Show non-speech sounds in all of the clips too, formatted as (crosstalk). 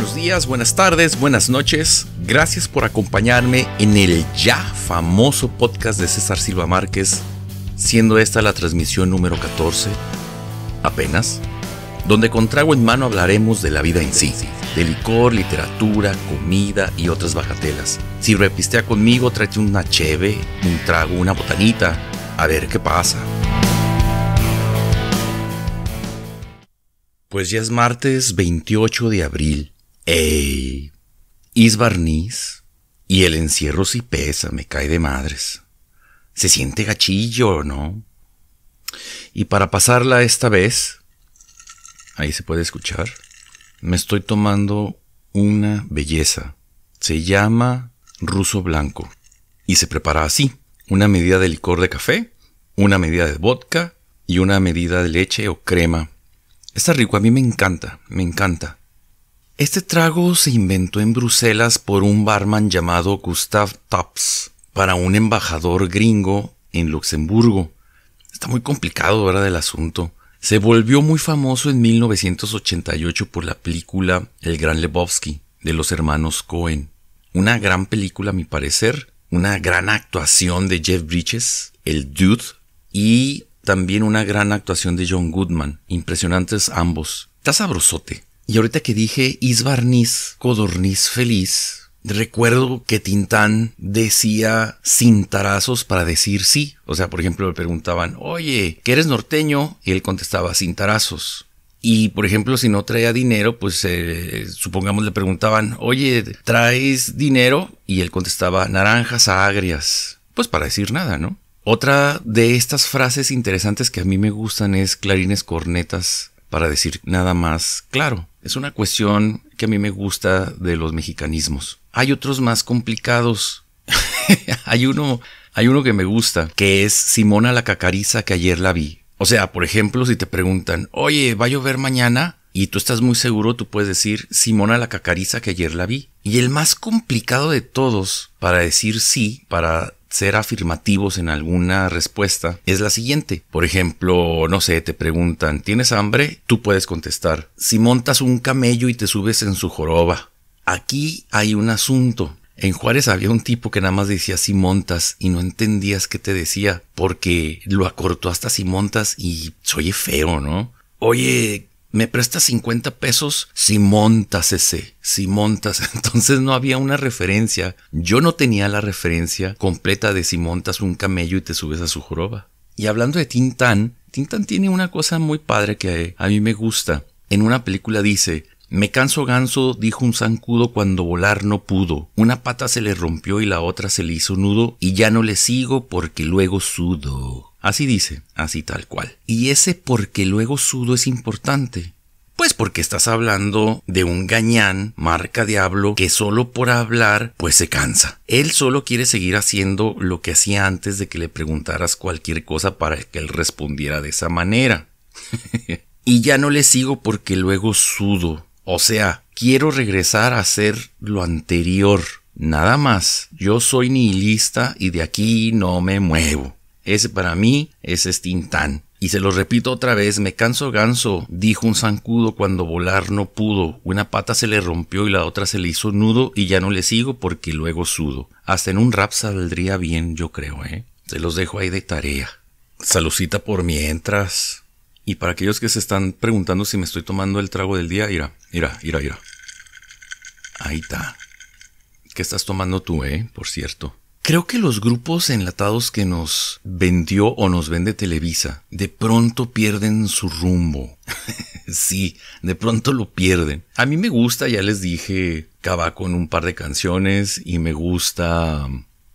Buenos días, buenas tardes, buenas noches. Gracias por acompañarme en el ya famoso podcast de César Silva Márquez, siendo esta la transmisión número 14, apenas, donde con trago en mano hablaremos de la vida en sí, de licor, literatura, comida y otras bajatelas. Si repistea conmigo, tráete una cheve, un trago, una botanita, a ver qué pasa. Pues ya es martes 28 de abril es barniz y el encierro sí pesa, me cae de madres. Se siente gachillo, ¿no? Y para pasarla esta vez, ahí se puede escuchar, me estoy tomando una belleza. Se llama ruso blanco y se prepara así. Una medida de licor de café, una medida de vodka y una medida de leche o crema. Está rico, a mí me encanta, me encanta. Este trago se inventó en Bruselas por un barman llamado Gustav Tops para un embajador gringo en Luxemburgo. Está muy complicado ahora del asunto. Se volvió muy famoso en 1988 por la película El Gran Lebowski de los hermanos Cohen. Una gran película a mi parecer, una gran actuación de Jeff Bridges, el Dude, y también una gran actuación de John Goodman. Impresionantes ambos. Está sabrosote. Y ahorita que dije Isbarniz, codorniz feliz, Recuerdo que Tintán decía sin tarazos para decir sí. O sea, por ejemplo, le preguntaban, oye, ¿que eres norteño? Y él contestaba sin tarazos. Y, por ejemplo, si no traía dinero, pues eh, supongamos le preguntaban, oye, ¿traes dinero? Y él contestaba, naranjas agrias. Pues para decir nada, ¿no? Otra de estas frases interesantes que a mí me gustan es clarines cornetas para decir nada más claro. Es una cuestión que a mí me gusta de los mexicanismos. Hay otros más complicados. (laughs) hay uno, hay uno que me gusta, que es Simona la cacariza que ayer la vi. O sea, por ejemplo, si te preguntan, oye, ¿va a llover mañana? Y tú estás muy seguro, tú puedes decir Simona la cacariza que ayer la vi. Y el más complicado de todos para decir sí, para ser afirmativos en alguna respuesta es la siguiente. Por ejemplo, no sé, te preguntan, ¿tienes hambre? Tú puedes contestar, si montas un camello y te subes en su joroba. Aquí hay un asunto. En Juárez había un tipo que nada más decía si montas y no entendías qué te decía porque lo acortó hasta si montas y soy feo, ¿no? Oye, me prestas 50 pesos si montas ese, si montas. (laughs) Entonces no había una referencia. Yo no tenía la referencia completa de si montas un camello y te subes a su joroba. Y hablando de Tintán, Tintán tiene una cosa muy padre que a mí me gusta. En una película dice, me canso ganso, dijo un zancudo cuando volar no pudo. Una pata se le rompió y la otra se le hizo nudo y ya no le sigo porque luego sudo. Así dice, así tal cual. Y ese porque luego sudo es importante. Pues porque estás hablando de un gañán, marca diablo, que solo por hablar, pues se cansa. Él solo quiere seguir haciendo lo que hacía antes de que le preguntaras cualquier cosa para que él respondiera de esa manera. (laughs) y ya no le sigo porque luego sudo. O sea, quiero regresar a hacer lo anterior. Nada más. Yo soy nihilista y de aquí no me muevo. Ese para mí es Stintan Y se lo repito otra vez, me canso ganso, dijo un zancudo cuando volar no pudo. Una pata se le rompió y la otra se le hizo nudo y ya no le sigo porque luego sudo. Hasta en un rap saldría bien, yo creo, ¿eh? Se los dejo ahí de tarea. Salucita por mientras. Y para aquellos que se están preguntando si me estoy tomando el trago del día, ira, mira, ira, ira. Ahí está. ¿Qué estás tomando tú, eh? Por cierto. Creo que los grupos enlatados que nos vendió o nos vende Televisa de pronto pierden su rumbo. (laughs) sí, de pronto lo pierden. A mí me gusta, ya les dije, Cava con un par de canciones y me gusta...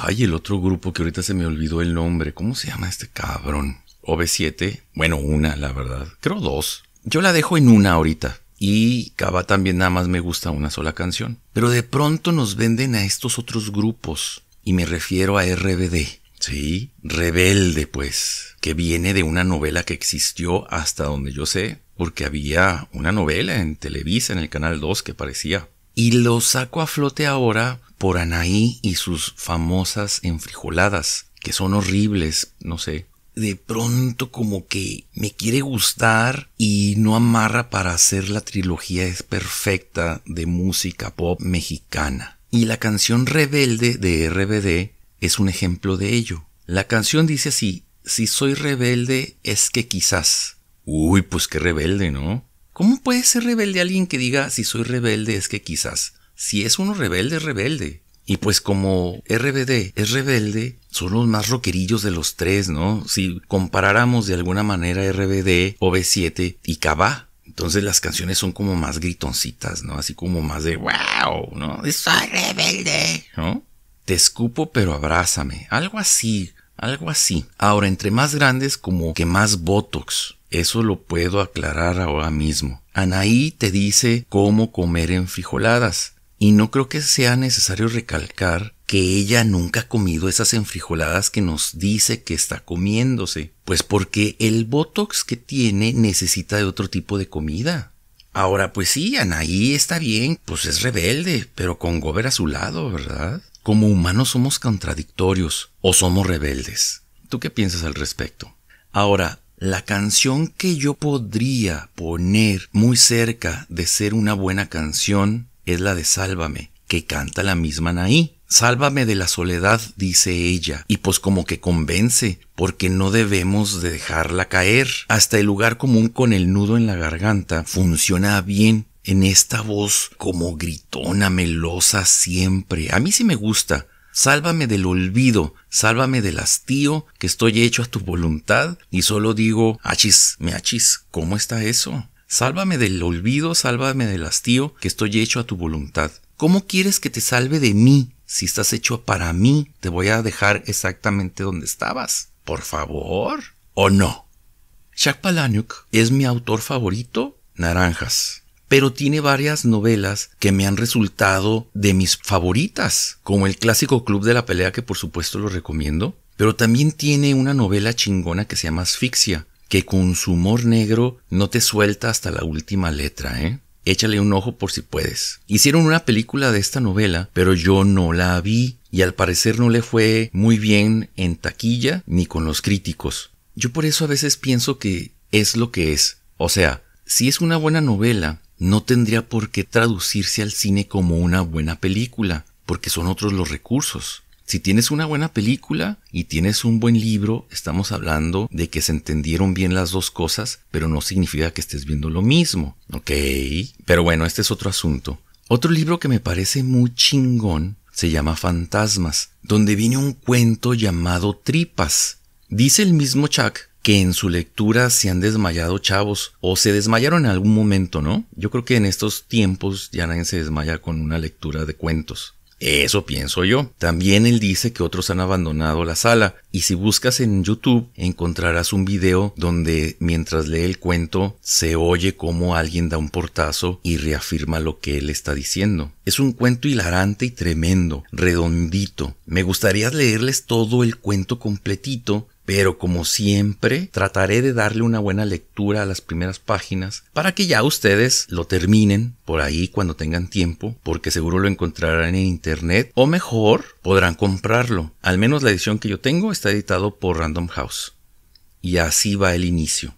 Ay, el otro grupo que ahorita se me olvidó el nombre. ¿Cómo se llama este cabrón? ob 7 Bueno, una, la verdad. Creo dos. Yo la dejo en una ahorita. Y Cava también nada más me gusta una sola canción. Pero de pronto nos venden a estos otros grupos y me refiero a RBD. Sí, Rebelde, pues, que viene de una novela que existió hasta donde yo sé, porque había una novela en Televisa, en el Canal 2, que parecía. Y lo saco a flote ahora por Anaí y sus famosas enfrijoladas, que son horribles, no sé. De pronto como que me quiere gustar y no amarra para hacer la trilogía es perfecta de música pop mexicana. Y la canción Rebelde de RBD es un ejemplo de ello. La canción dice así, si soy rebelde es que quizás. Uy, pues qué rebelde, ¿no? ¿Cómo puede ser rebelde alguien que diga si soy rebelde es que quizás? Si es uno rebelde, es rebelde. Y pues como RBD es rebelde, son los más rockerillos de los tres, ¿no? Si comparáramos de alguna manera RBD, b 7 y Cabá, entonces las canciones son como más gritoncitas, ¿no? Así como más de wow, ¿no? Soy rebelde, ¿no? Te escupo pero abrázame, algo así, algo así. Ahora, entre más grandes, como que más Botox. Eso lo puedo aclarar ahora mismo. Anaí te dice cómo comer en frijoladas. Y no creo que sea necesario recalcar que ella nunca ha comido esas enfrijoladas que nos dice que está comiéndose, pues porque el botox que tiene necesita de otro tipo de comida. Ahora, pues sí, Anaí está bien, pues es rebelde, pero con Gober a su lado, ¿verdad? Como humanos somos contradictorios o somos rebeldes. ¿Tú qué piensas al respecto? Ahora, la canción que yo podría poner muy cerca de ser una buena canción es la de Sálvame, que canta la misma Naí. Sálvame de la soledad, dice ella, y pues como que convence, porque no debemos de dejarla caer. Hasta el lugar común con el nudo en la garganta funciona bien en esta voz como gritona, melosa siempre. A mí sí me gusta. Sálvame del olvido, sálvame del hastío, que estoy hecho a tu voluntad, y solo digo, achis, me achis, ¿cómo está eso? Sálvame del olvido, sálvame del hastío, que estoy hecho a tu voluntad. ¿Cómo quieres que te salve de mí? Si estás hecho para mí, te voy a dejar exactamente donde estabas. Por favor. ¿O no? Jack Palaniuk es mi autor favorito, Naranjas pero tiene varias novelas que me han resultado de mis favoritas, como el clásico Club de la Pelea que por supuesto lo recomiendo, pero también tiene una novela chingona que se llama Asfixia, que con su humor negro no te suelta hasta la última letra, ¿eh? Échale un ojo por si puedes. Hicieron una película de esta novela, pero yo no la vi y al parecer no le fue muy bien en taquilla ni con los críticos. Yo por eso a veces pienso que es lo que es. O sea, si es una buena novela, no tendría por qué traducirse al cine como una buena película, porque son otros los recursos. Si tienes una buena película y tienes un buen libro, estamos hablando de que se entendieron bien las dos cosas, pero no significa que estés viendo lo mismo. Ok, pero bueno, este es otro asunto. Otro libro que me parece muy chingón se llama Fantasmas, donde viene un cuento llamado Tripas. Dice el mismo Chuck que en su lectura se han desmayado chavos o se desmayaron en algún momento, ¿no? Yo creo que en estos tiempos ya nadie se desmaya con una lectura de cuentos. Eso pienso yo. También él dice que otros han abandonado la sala y si buscas en YouTube encontrarás un video donde mientras lee el cuento se oye cómo alguien da un portazo y reafirma lo que él está diciendo. Es un cuento hilarante y tremendo, redondito. Me gustaría leerles todo el cuento completito pero como siempre, trataré de darle una buena lectura a las primeras páginas para que ya ustedes lo terminen por ahí cuando tengan tiempo, porque seguro lo encontrarán en internet o mejor podrán comprarlo. Al menos la edición que yo tengo está editado por Random House. Y así va el inicio.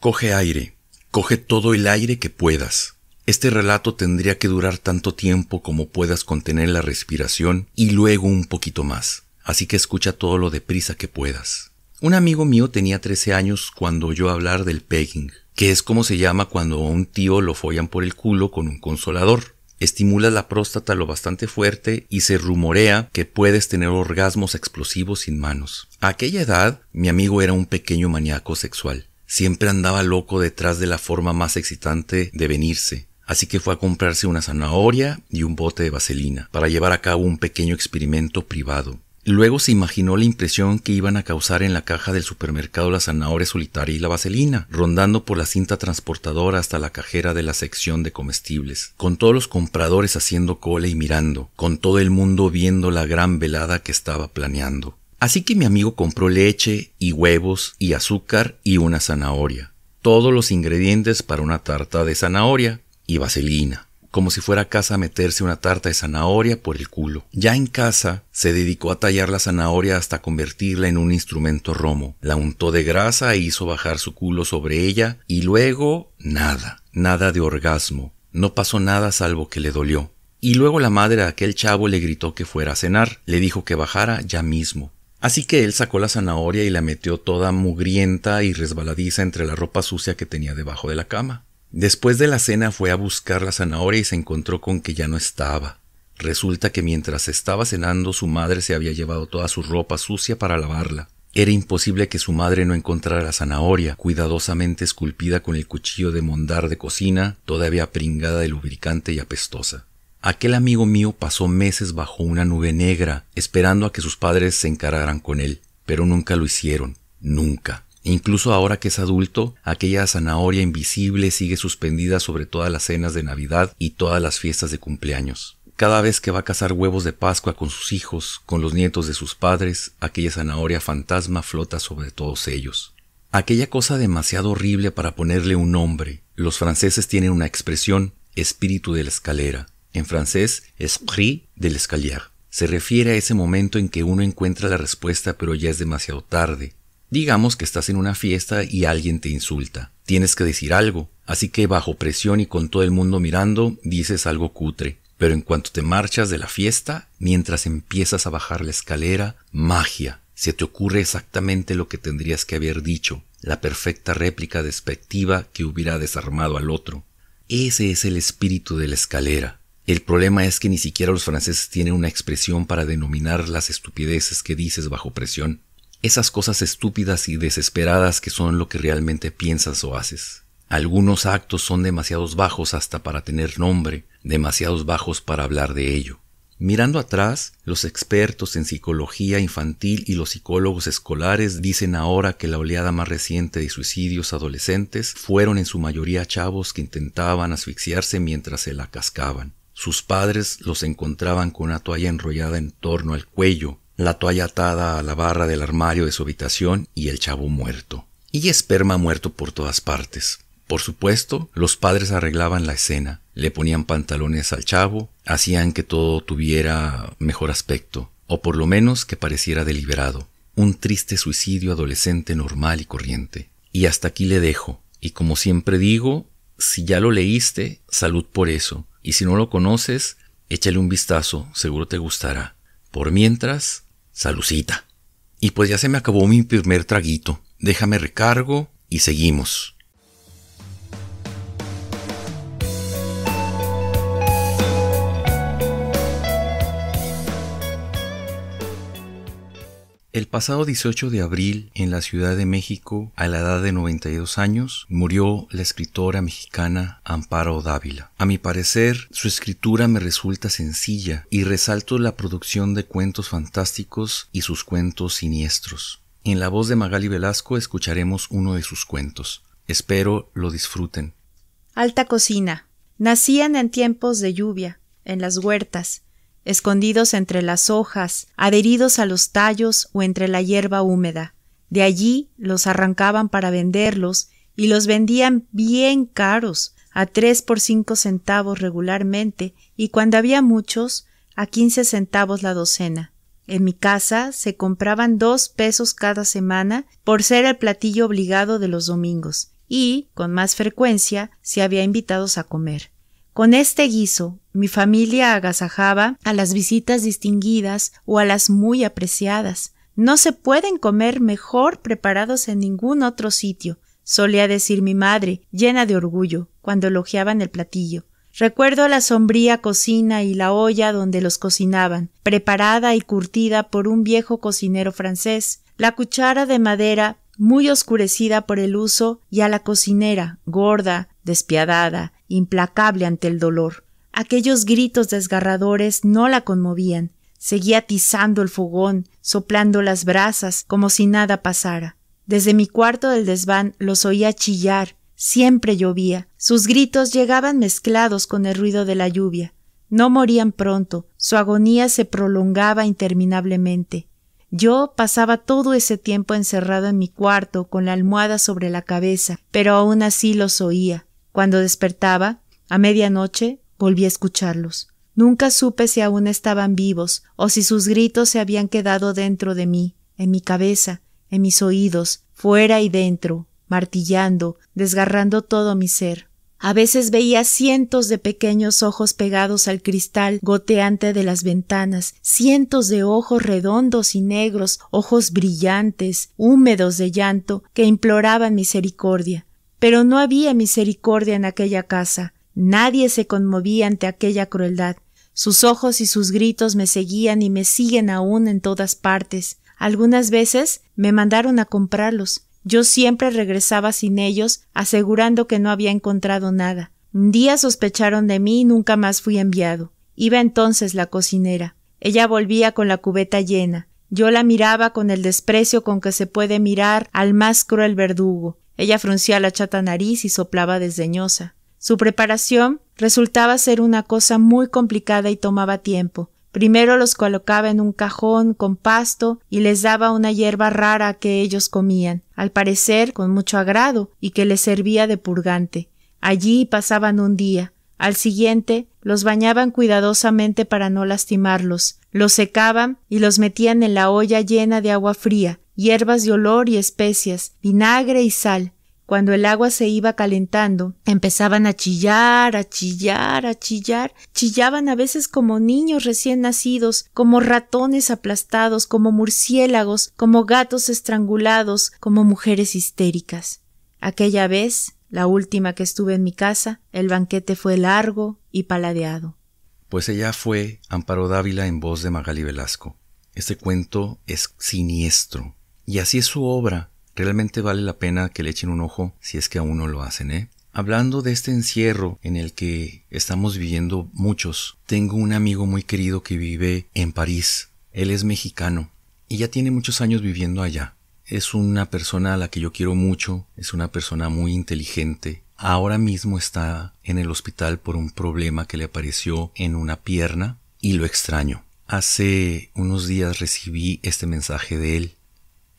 Coge aire, coge todo el aire que puedas. Este relato tendría que durar tanto tiempo como puedas contener la respiración y luego un poquito más. Así que escucha todo lo deprisa que puedas. Un amigo mío tenía 13 años cuando oyó hablar del pegging, que es como se llama cuando a un tío lo follan por el culo con un consolador. Estimula la próstata lo bastante fuerte y se rumorea que puedes tener orgasmos explosivos sin manos. A aquella edad, mi amigo era un pequeño maníaco sexual. Siempre andaba loco detrás de la forma más excitante de venirse, así que fue a comprarse una zanahoria y un bote de vaselina para llevar a cabo un pequeño experimento privado. Luego se imaginó la impresión que iban a causar en la caja del supermercado la zanahoria solitaria y la vaselina, rondando por la cinta transportadora hasta la cajera de la sección de comestibles, con todos los compradores haciendo cola y mirando, con todo el mundo viendo la gran velada que estaba planeando. Así que mi amigo compró leche y huevos y azúcar y una zanahoria, todos los ingredientes para una tarta de zanahoria y vaselina como si fuera a casa a meterse una tarta de zanahoria por el culo. Ya en casa, se dedicó a tallar la zanahoria hasta convertirla en un instrumento romo. La untó de grasa e hizo bajar su culo sobre ella y luego nada, nada de orgasmo. No pasó nada salvo que le dolió. Y luego la madre de aquel chavo le gritó que fuera a cenar, le dijo que bajara ya mismo. Así que él sacó la zanahoria y la metió toda mugrienta y resbaladiza entre la ropa sucia que tenía debajo de la cama. Después de la cena fue a buscar la zanahoria y se encontró con que ya no estaba. Resulta que mientras estaba cenando su madre se había llevado toda su ropa sucia para lavarla. Era imposible que su madre no encontrara la zanahoria, cuidadosamente esculpida con el cuchillo de mondar de cocina, todavía pringada de lubricante y apestosa. Aquel amigo mío pasó meses bajo una nube negra, esperando a que sus padres se encararan con él, pero nunca lo hicieron, nunca. E incluso ahora que es adulto, aquella zanahoria invisible sigue suspendida sobre todas las cenas de Navidad y todas las fiestas de cumpleaños. Cada vez que va a cazar huevos de Pascua con sus hijos, con los nietos de sus padres, aquella zanahoria fantasma flota sobre todos ellos. Aquella cosa demasiado horrible para ponerle un nombre. Los franceses tienen una expresión, espíritu de la escalera. En francés, esprit de l'escalier. Se refiere a ese momento en que uno encuentra la respuesta pero ya es demasiado tarde. Digamos que estás en una fiesta y alguien te insulta. Tienes que decir algo, así que bajo presión y con todo el mundo mirando, dices algo cutre. Pero en cuanto te marchas de la fiesta, mientras empiezas a bajar la escalera, magia, se te ocurre exactamente lo que tendrías que haber dicho, la perfecta réplica despectiva que hubiera desarmado al otro. Ese es el espíritu de la escalera. El problema es que ni siquiera los franceses tienen una expresión para denominar las estupideces que dices bajo presión esas cosas estúpidas y desesperadas que son lo que realmente piensas o haces. Algunos actos son demasiados bajos hasta para tener nombre, demasiados bajos para hablar de ello. Mirando atrás, los expertos en psicología infantil y los psicólogos escolares dicen ahora que la oleada más reciente de suicidios adolescentes fueron en su mayoría chavos que intentaban asfixiarse mientras se la cascaban. Sus padres los encontraban con una toalla enrollada en torno al cuello la toalla atada a la barra del armario de su habitación y el chavo muerto. Y esperma muerto por todas partes. Por supuesto, los padres arreglaban la escena, le ponían pantalones al chavo, hacían que todo tuviera mejor aspecto, o por lo menos que pareciera deliberado, un triste suicidio adolescente normal y corriente. Y hasta aquí le dejo, y como siempre digo, si ya lo leíste, salud por eso, y si no lo conoces, échale un vistazo, seguro te gustará. Por mientras, Salucita. Y pues ya se me acabó mi primer traguito. Déjame recargo y seguimos. El pasado 18 de abril, en la Ciudad de México, a la edad de 92 años, murió la escritora mexicana Amparo Dávila. A mi parecer, su escritura me resulta sencilla y resalto la producción de cuentos fantásticos y sus cuentos siniestros. En la voz de Magali Velasco escucharemos uno de sus cuentos. Espero lo disfruten. Alta cocina. Nacían en tiempos de lluvia, en las huertas, escondidos entre las hojas, adheridos a los tallos o entre la hierba húmeda. De allí los arrancaban para venderlos y los vendían bien caros, a tres por cinco centavos regularmente, y cuando había muchos, a quince centavos la docena. En mi casa se compraban dos pesos cada semana por ser el platillo obligado de los domingos, y, con más frecuencia, se había invitados a comer. Con este guiso, mi familia agasajaba a las visitas distinguidas o a las muy apreciadas. No se pueden comer mejor preparados en ningún otro sitio, solía decir mi madre, llena de orgullo, cuando elogiaban el platillo. Recuerdo la sombría cocina y la olla donde los cocinaban, preparada y curtida por un viejo cocinero francés, la cuchara de madera muy oscurecida por el uso y a la cocinera, gorda, despiadada, implacable ante el dolor. Aquellos gritos desgarradores no la conmovían, seguía atizando el fogón, soplando las brasas, como si nada pasara. Desde mi cuarto del desván los oía chillar, siempre llovía, sus gritos llegaban mezclados con el ruido de la lluvia. No morían pronto, su agonía se prolongaba interminablemente. Yo pasaba todo ese tiempo encerrado en mi cuarto con la almohada sobre la cabeza, pero aún así los oía. Cuando despertaba, a medianoche, volví a escucharlos. Nunca supe si aún estaban vivos o si sus gritos se habían quedado dentro de mí, en mi cabeza, en mis oídos, fuera y dentro, martillando, desgarrando todo mi ser. A veces veía cientos de pequeños ojos pegados al cristal goteante de las ventanas, cientos de ojos redondos y negros, ojos brillantes, húmedos de llanto, que imploraban misericordia. Pero no había misericordia en aquella casa, nadie se conmovía ante aquella crueldad. Sus ojos y sus gritos me seguían y me siguen aún en todas partes. Algunas veces me mandaron a comprarlos. Yo siempre regresaba sin ellos, asegurando que no había encontrado nada. Un día sospecharon de mí y nunca más fui enviado. Iba entonces la cocinera. Ella volvía con la cubeta llena. Yo la miraba con el desprecio con que se puede mirar al más cruel verdugo. Ella fruncía la chata nariz y soplaba desdeñosa. Su preparación resultaba ser una cosa muy complicada y tomaba tiempo. Primero los colocaba en un cajón con pasto y les daba una hierba rara que ellos comían, al parecer con mucho agrado, y que les servía de purgante. Allí pasaban un día. Al siguiente los bañaban cuidadosamente para no lastimarlos, los secaban y los metían en la olla llena de agua fría, hierbas de olor y especias, vinagre y sal. Cuando el agua se iba calentando, empezaban a chillar, a chillar, a chillar. Chillaban a veces como niños recién nacidos, como ratones aplastados, como murciélagos, como gatos estrangulados, como mujeres histéricas. Aquella vez, la última que estuve en mi casa, el banquete fue largo y paladeado. Pues ella fue Amparo Dávila en voz de Magali Velasco. Este cuento es siniestro, y así es su obra. Realmente vale la pena que le echen un ojo si es que aún no lo hacen, ¿eh? Hablando de este encierro en el que estamos viviendo muchos, tengo un amigo muy querido que vive en París. Él es mexicano y ya tiene muchos años viviendo allá. Es una persona a la que yo quiero mucho, es una persona muy inteligente. Ahora mismo está en el hospital por un problema que le apareció en una pierna y lo extraño. Hace unos días recibí este mensaje de él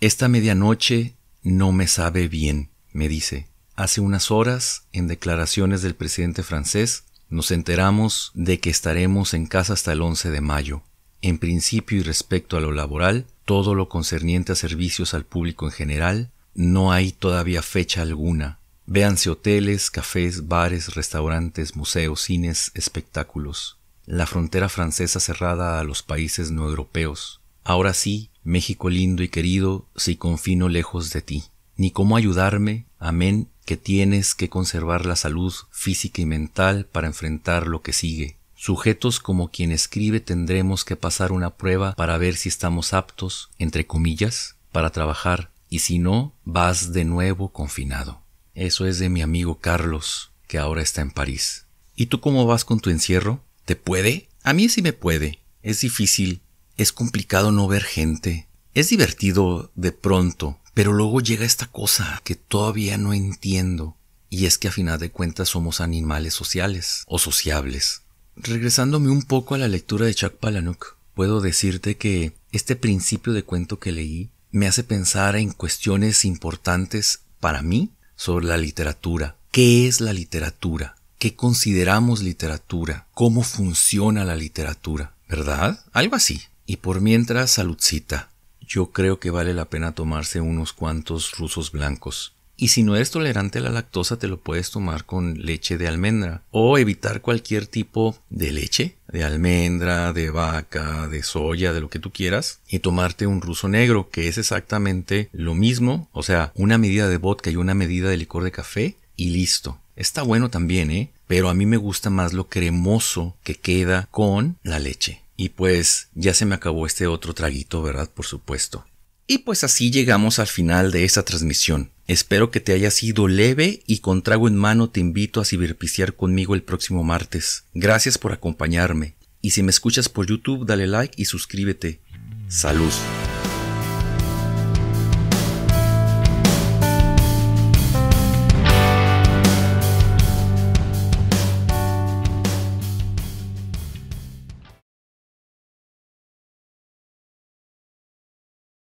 esta medianoche no me sabe bien, me dice. Hace unas horas, en declaraciones del presidente francés, nos enteramos de que estaremos en casa hasta el 11 de mayo. En principio y respecto a lo laboral, todo lo concerniente a servicios al público en general, no hay todavía fecha alguna. Véanse hoteles, cafés, bares, restaurantes, museos, cines, espectáculos. La frontera francesa cerrada a los países no europeos. Ahora sí, México lindo y querido, si confino lejos de ti, ni cómo ayudarme, amén, que tienes que conservar la salud física y mental para enfrentar lo que sigue. Sujetos como quien escribe tendremos que pasar una prueba para ver si estamos aptos, entre comillas, para trabajar, y si no, vas de nuevo confinado. Eso es de mi amigo Carlos, que ahora está en París. ¿Y tú cómo vas con tu encierro? ¿Te puede? A mí sí me puede. Es difícil, es complicado no ver gente. Es divertido de pronto, pero luego llega esta cosa que todavía no entiendo, y es que a final de cuentas somos animales sociales o sociables. Regresándome un poco a la lectura de Chuck Palahniuk, puedo decirte que este principio de cuento que leí me hace pensar en cuestiones importantes para mí sobre la literatura. ¿Qué es la literatura? ¿Qué consideramos literatura? ¿Cómo funciona la literatura? ¿Verdad? Algo así. Y por mientras, saludcita. Yo creo que vale la pena tomarse unos cuantos rusos blancos. Y si no eres tolerante a la lactosa, te lo puedes tomar con leche de almendra. O evitar cualquier tipo de leche, de almendra, de vaca, de soya, de lo que tú quieras. Y tomarte un ruso negro, que es exactamente lo mismo. O sea, una medida de vodka y una medida de licor de café. Y listo. Está bueno también, ¿eh? Pero a mí me gusta más lo cremoso que queda con la leche. Y pues ya se me acabó este otro traguito, ¿verdad? Por supuesto. Y pues así llegamos al final de esta transmisión. Espero que te haya sido leve y con trago en mano te invito a ciberpiciar conmigo el próximo martes. Gracias por acompañarme. Y si me escuchas por YouTube, dale like y suscríbete. Salud.